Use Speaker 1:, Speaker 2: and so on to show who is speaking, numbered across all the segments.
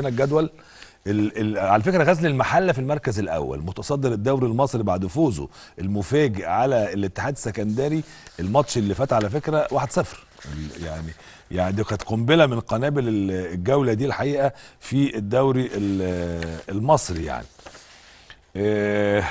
Speaker 1: عندنا الجدول ال ال على فكره غزل المحله في المركز الاول متصدر الدوري المصري بعد فوزه المفاجئ على الاتحاد السكندري الماتش اللي فات على فكره 1-0 يعني يعني دي كانت قنبله من قنابل الجوله دي الحقيقه في الدوري المصري يعني إيه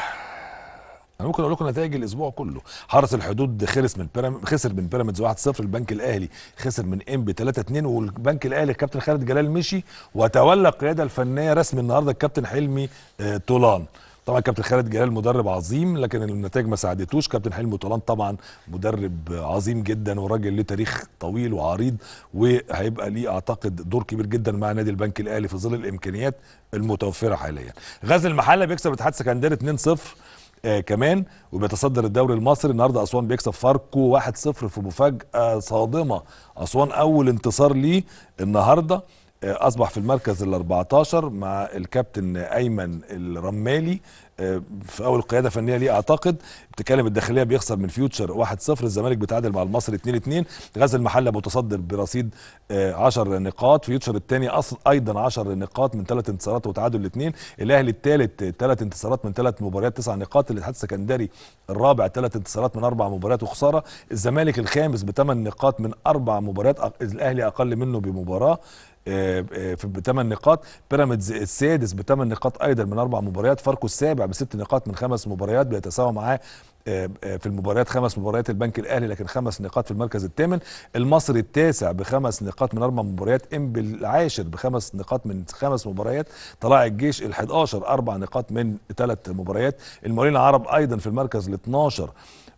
Speaker 1: انا ممكن اقول لكم نتائج الاسبوع كله حرس الحدود خسر من بيراميد خسر من بيراميدز 1-0 البنك الاهلي خسر من انبي 3-2 والبنك الاهلي الكابتن خالد جلال مشي وتولى القياده الفنيه رسمي النهارده الكابتن حلمي آه، طولان طبعا كابتن خالد جلال مدرب عظيم لكن النتائج ما ساعدتوش كابتن حلمي طولان طبعا مدرب عظيم جدا وراجل له تاريخ طويل وعريض وهيبقى ليه اعتقد دور كبير جدا مع نادي البنك الاهلي في ظل الامكانيات المتوفره حاليا غزل المحله بيكسب اتحاد سكندري 2-0 آه كمان وبيتصدر الدوري المصري النهارده اسوان بيكسب فاركو 1-0 في مفاجاه صادمه اسوان اول انتصار ليه النهارده آه، اصبح في المركز ال 14 مع الكابتن ايمن الرمالي آه، في اول قياده فنيه ليه اعتقد بتكلم الداخليه بيخسر من فيوتشر 1-0 الزمالك بيتعادل مع المصري 2-2 غزل المحله متصدر برصيد 10 آه، نقاط فيوتشر الثاني ايضا 10 نقاط من ثلاث انتصارات وتعادل الاثنين الاهلي الثالث ثلاث انتصارات من ثلاث مباريات تسع نقاط الاتحاد السكندري الرابع ثلاث انتصارات من اربع مباريات وخساره الزمالك الخامس بثمان نقاط من اربع مباريات الاهلي اقل منه بمباراه بثمان نقاط بيراميدز السادس بثمان نقاط ايضا من اربع مباريات فاركو السابع بست نقاط من خمس مباريات بيتساوى معاه آه، آه، في المباريات خمس مباريات البنك الاهلي لكن خمس نقاط في المركز الثامن المصري التاسع بخمس نقاط من اربع مباريات انبل العاشر بخمس نقاط من خمس مباريات طلائع الجيش ال11 اربع نقاط من ثلاث مباريات المولين العرب ايضا في المركز ال12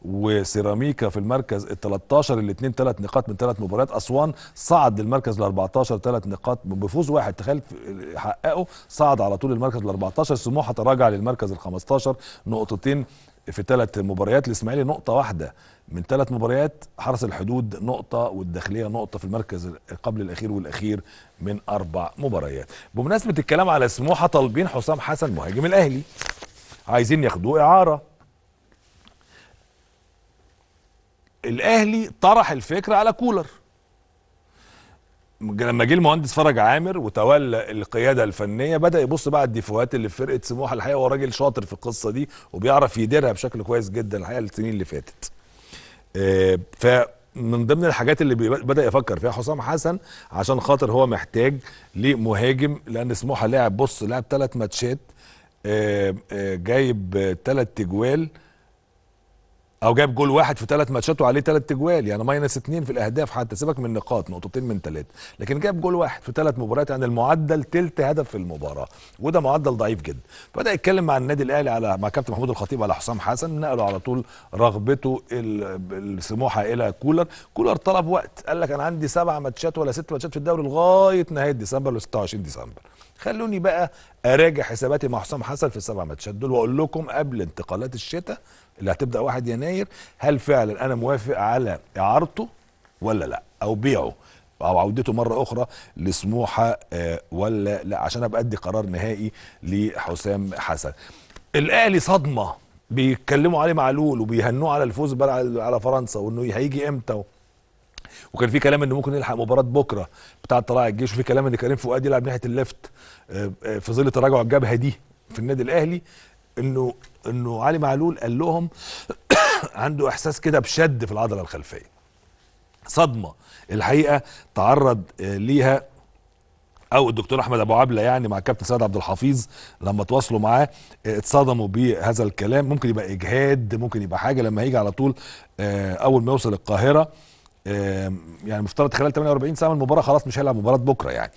Speaker 1: وسيراميكا في المركز ال 13 الاثنين ثلاث نقاط من ثلاث مباريات اسوان صعد للمركز ال 14 ثلاث نقاط بفوز واحد تخيل حققه صعد على طول المركز ال 14 سموحه تراجع للمركز ال 15 نقطتين في ثلاث مباريات الاسماعيلي نقطه واحده من ثلاث مباريات حرس الحدود نقطه والداخليه نقطه في المركز قبل الاخير والاخير من اربع مباريات بمناسبه الكلام على سموحه طالبين حسام حسن مهاجم الاهلي عايزين ياخدوه اعاره الاهلي طرح الفكره على كولر لما جه المهندس فرج عامر وتولى القياده الفنيه بدا يبص بقى الديفوهات اللي في فرقه سموحه الحقيقه هو راجل شاطر في القصه دي وبيعرف يديرها بشكل كويس جدا الحقيقه السنين اللي فاتت. آه، فمن ضمن الحاجات اللي بدا يفكر فيها حسام حسن عشان خاطر هو محتاج لمهاجم لان سموحه لاعب بص لاعب ثلاث ماتشات آه، آه، جايب ثلاث تجوال او جايب جول واحد في ثلاث ماتشات وعليه ثلاث تجوال يعني ماينس اثنين في الاهداف حتى سيبك من نقاط نقطتين من ثلاثه لكن جايب جول واحد في ثلاث مباريات يعني المعدل ثلث هدف في المباراه وده معدل ضعيف جدا فبدا يتكلم مع النادي الاهلي على مع كابتن محمود الخطيب على حسام حسن نقله على طول رغبته السموحه الى كولر كولر طلب وقت قال لك انا عندي سبع ماتشات ولا ست ماتشات في الدوري لغايه نهايه ديسمبر 26 ديسمبر خلوني بقى اراجع حساباتي مع حسام حسن في السبع ماتشات دول واقول لكم قبل انتقالات الشتاء اللي هتبدا 1 يناير هل فعلا انا موافق على اعارته ولا لا او بيعه او عودته مره اخرى لسموحه آه، ولا لا عشان ابقى ادي قرار نهائي لحسام حسن الاهلي صدمه بيتكلموا عليه معلول وبيهنوه على الفوز على فرنسا وانه هيجي امتى وكان في كلام انه ممكن يلحق مباراه بكره بتاع طلائع الجيش وفي كلام ان كريم فؤاد يلعب ناحيه اللفت آه، آه، في ظل تراجع الجبهه دي في النادي الاهلي انه انه علي معلول قال لهم عنده احساس كده بشد في العضله الخلفيه صدمه الحقيقه تعرض آه، ليها او الدكتور احمد ابو عبله يعني مع كابتن سيد عبد الحفيظ لما تواصلوا معاه اتصدموا بهذا الكلام ممكن يبقى اجهاد ممكن يبقى حاجه لما هيجي على طول اول ما يوصل القاهره يعني مفترض خلال 48 ساعه من المباراه خلاص مش هيلعب مباراه بكره يعني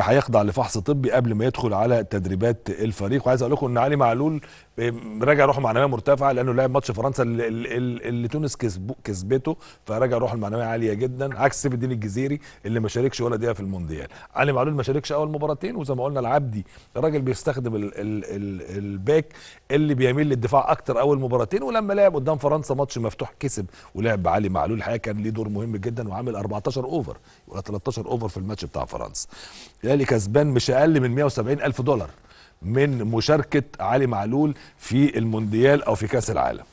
Speaker 1: هيخضع لفحص طبي قبل ما يدخل على تدريبات الفريق وعايز اقول لكم ان علي معلول آه، راجع روحه معنويه مرتفعه لانه لعب ماتش فرنسا اللي تونس كسبته فرجع روحه المعنويه عاليه جدا عكس سيف الدين الجزيري اللي ما شاركش ولا دقيقه في المونديال علي معلول ما شاركش اول مباراتين وزي ما قلنا العبدي الراجل بيستخدم ال ال ال الباك اللي بيميل للدفاع اكتر اول مباراتين ولما لعب قدام فرنسا ماتش مفتوح كسب ولعب بعلي معلول الحقيقه كان ليه دور مهم جدا وعامل 14 اوفر ولا 13 اوفر في الماتش بتاع فرنسا الاهلي كسبان مش اقل من 170 الف دولار من مشاركه علي معلول في المونديال او في كاس العالم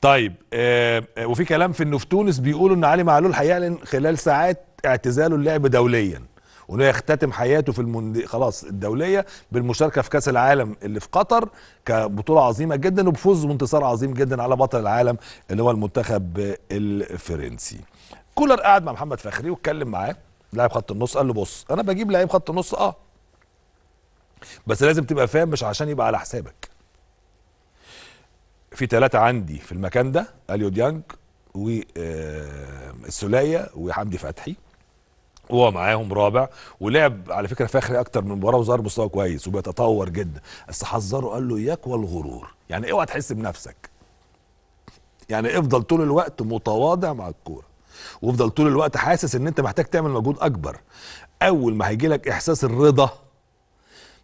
Speaker 1: طيب آه, آه، وفي كلام في انه في تونس بيقولوا ان علي معلول هيعلن خلال ساعات اعتزاله اللعب دوليا وانه يختتم حياته في المندي خلاص الدوليه بالمشاركه في كاس العالم اللي في قطر كبطوله عظيمه جدا وبفوز وانتصار عظيم جدا على بطل العالم اللي هو المنتخب الفرنسي كولر قعد مع محمد فخري واتكلم معاه لاعب خط النص قال له بص انا بجيب لعيب خط النص اه بس لازم تبقى فاهم مش عشان يبقى على حسابك في ثلاثة عندي في المكان ده اليو ديانج والسولية آه، وحمدي فتحي وهو معاهم رابع ولعب على فكره فخري اكتر من مباراه وظهر مستوى كويس وبيتطور جدا بس حذره قال له اياك والغرور يعني اوعى تحس بنفسك يعني افضل طول الوقت متواضع مع الكوره وافضل طول الوقت حاسس ان انت محتاج تعمل مجهود اكبر اول ما هيجي لك احساس الرضا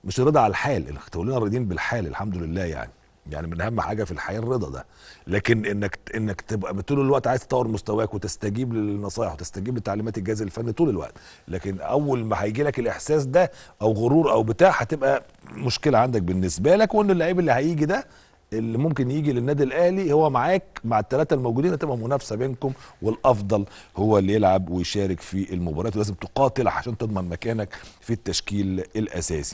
Speaker 1: مش الرضا على الحال تقولنا راضيين بالحال الحمد لله يعني يعني من اهم حاجه في الحياه الرضا ده لكن انك انك تبقى طول الوقت عايز تطور مستواك وتستجيب للنصائح وتستجيب لتعليمات الجهاز الفني طول الوقت لكن اول ما هيجي لك الاحساس ده او غرور او بتاع هتبقى مشكله عندك بالنسبه لك وان اللعيب اللي هيجي ده اللي ممكن يجي للنادي الاهلي هو معاك مع الثلاثه الموجودين هتبقى منافسه بينكم والافضل هو اللي يلعب ويشارك في المباريات ولازم تقاتل عشان تضمن مكانك في التشكيل الاساسي